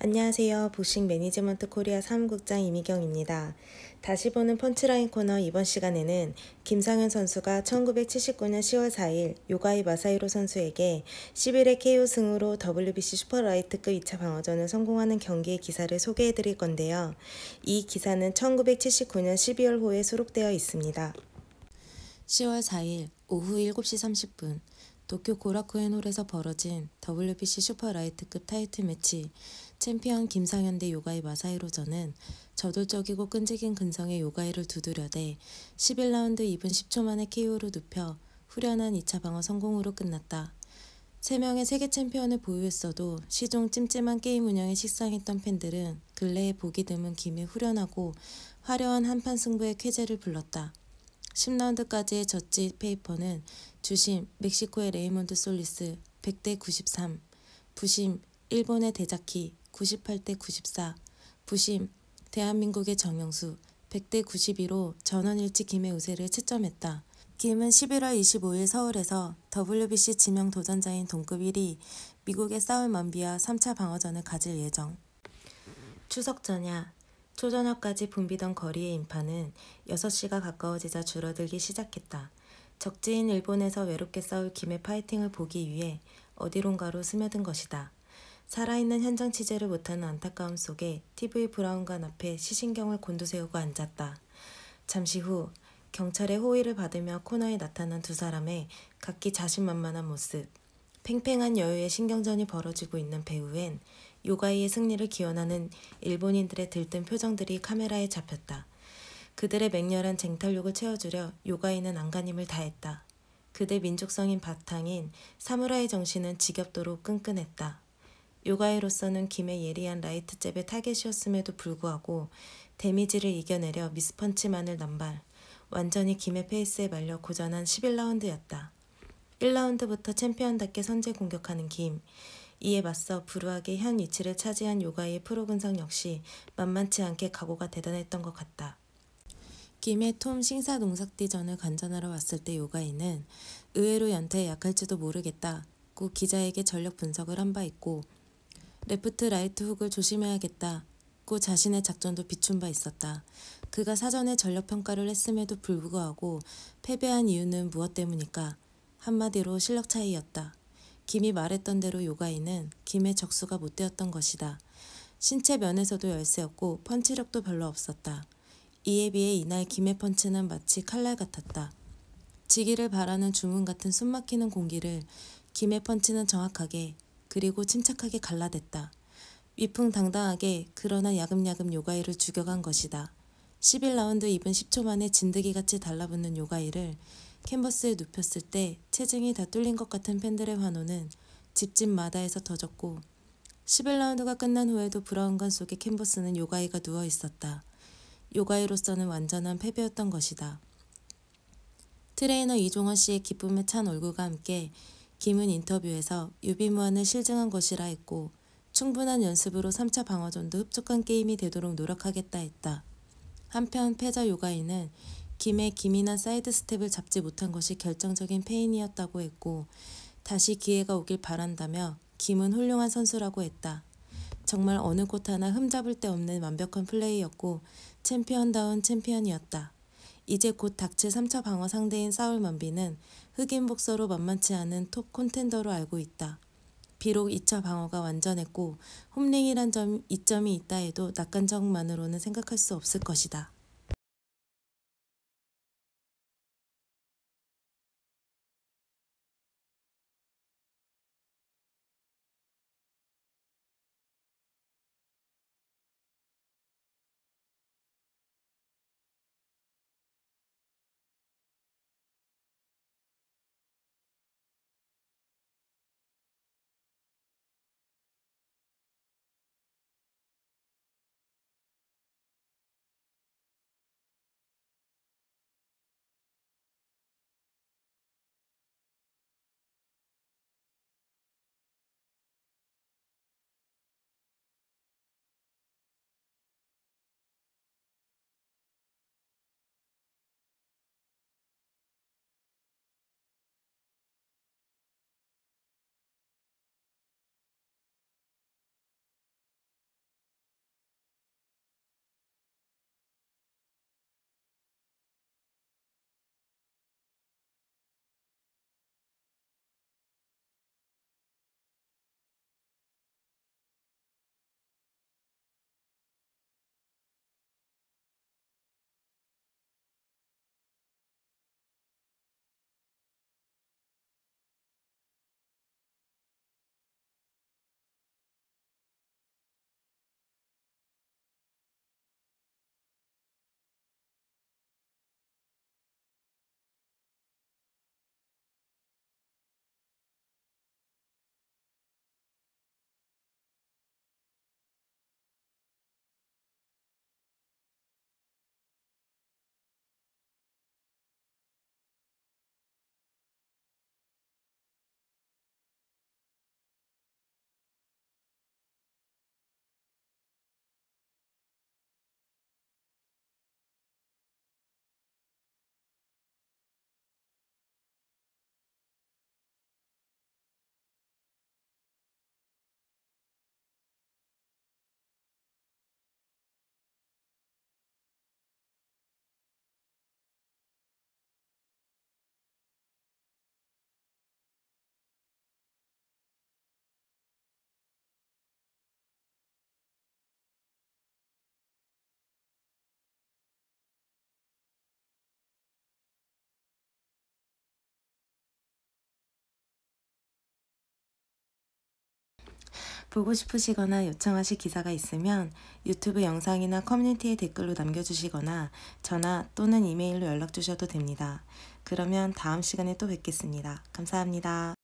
안녕하세요. 보싱 매니지먼트 코리아 사무국장 이미경입니다. 다시 보는 펀치라인 코너 이번 시간에는 김상현 선수가 1979년 10월 4일 요가이 마사히로 선수에게 11회 KO 승으로 WBC 슈퍼라이트급 2차 방어전을 성공하는 경기의 기사를 소개해 드릴 건데요. 이 기사는 1979년 12월 호에 수록되어 있습니다. 10월 4일 오후 7시 30분 도쿄 고라쿠엔홀에서 벌어진 WBC 슈퍼라이트급 타이틀 매치 챔피언 김상현 대 요가이 마사히로전은 저돌적이고 끈질긴 근성의 요가이를 두드려대 11라운드 2분 10초 만에 KO로 눕혀 후련한 2차 방어 성공으로 끝났다. 3명의 세계 챔피언을 보유했어도 시종 찜찜한 게임 운영에 식상했던 팬들은 근래에 보기 드문 김의 후련하고 화려한 한판 승부의 쾌재를 불렀다. 10라운드까지의 젖지 페이퍼는 주심 멕시코의 레이몬드 솔리스 100대 93 부심 일본의 대자키 98대 94 부심 대한민국의 정영수 100대 92로 전원일치 김의 우세를 채점했다. 김은 11월 25일 서울에서 WBC 지명 도전자인 동급 1위 미국의 싸울 만비와 3차 방어전을 가질 예정. 추석 전야 초저녁까지 붐비던 거리의 인파는 6시가 가까워지자 줄어들기 시작했다. 적지인 일본에서 외롭게 싸울 김의 파이팅을 보기 위해 어디론가로 스며든 것이다. 살아있는 현장 취재를 못하는 안타까움 속에 TV 브라운관 앞에 시신경을 곤두세우고 앉았다. 잠시 후 경찰의 호의를 받으며 코너에 나타난 두 사람의 각기 자신만만한 모습, 팽팽한 여유의 신경전이 벌어지고 있는 배우엔 요가이의 승리를 기원하는 일본인들의 들뜬 표정들이 카메라에 잡혔다. 그들의 맹렬한 쟁탈욕을 채워주려 요가인은 안간힘을 다했다. 그대 민족성인 바탕인 사무라이 정신은 지겹도록 끈끈했다. 요가이로서는 김의 예리한 라이트 잽의 타겟이었음에도 불구하고 데미지를 이겨내려 미스펀치만을 남발, 완전히 김의 페이스에 말려 고전한 11라운드였다. 1라운드부터 챔피언답게 선제 공격하는 김, 이에 맞서 불우하게 현 위치를 차지한 요가의 프로근성 역시 만만치 않게 각오가 대단했던 것 같다. 김의톰싱사농사띠전을 관전하러 왔을 때 요가인은 의외로 연태에 약할지도 모르겠다고 기자에게 전력 분석을 한 바 있고 레프트 라이트 훅을 조심해야겠다고 자신의 작전도 비춘 바 있었다. 그가 사전에 전력 평가를 했음에도 불구하고 패배한 이유는 무엇 때문일까? 한마디로 실력 차이였다. 김이 말했던 대로 요가인은 김의 적수가 못 되었던 것이다. 신체 면에서도 열세였고 펀치력도 별로 없었다. 이에 비해 이날 김해 펀치는 마치 칼날 같았다. 지기를 바라는 주문 같은 숨막히는 공기를 김해 펀치는 정확하게 그리고 침착하게 갈라댔다. 위풍당당하게 그러나 야금야금 요가이를 죽여간 것이다. 11라운드 입은 10초 만에 진드기같이 달라붙는 요가이를 캔버스에 눕혔을 때 체증이 다 뚫린 것 같은 팬들의 환호는 집집 마다에서 터졌고 11라운드가 끝난 후에도 브라운관 속에 캔버스는 요가이가 누워 있었다. 요가이로서는 완전한 패배였던 것이다. 트레이너 이종원 씨의 기쁨에 찬 얼굴과 함께 김은 인터뷰에서 유비무한을 실증한 것이라 했고 충분한 연습으로 3차 방어전도 흡족한 게임이 되도록 노력하겠다 했다. 한편 패자 요가인은 김의 기민한 사이드 스텝을 잡지 못한 것이 결정적인 패인이었다고 했고 다시 기회가 오길 바란다며 김은 훌륭한 선수라고 했다. 정말 어느 곳 하나 흠잡을 데 없는 완벽한 플레이였고 챔피언다운 챔피언이었다. 이제 곧 닥칠 3차 방어 상대인 사울 만비는 흑인 복서로 만만치 않은 톱 콘텐더로 알고 있다. 비록 2차 방어가 완전했고 홈링이란 점 이점이 있다 해도 낙관적만으로는 생각할 수 없을 것이다. 보고 싶으시거나 요청하실 기사가 있으면 유튜브 영상이나 커뮤니티에 댓글로 남겨주시거나 전화 또는 이메일로 연락 주셔도 됩니다. 그러면 다음 시간에 또 뵙겠습니다. 감사합니다.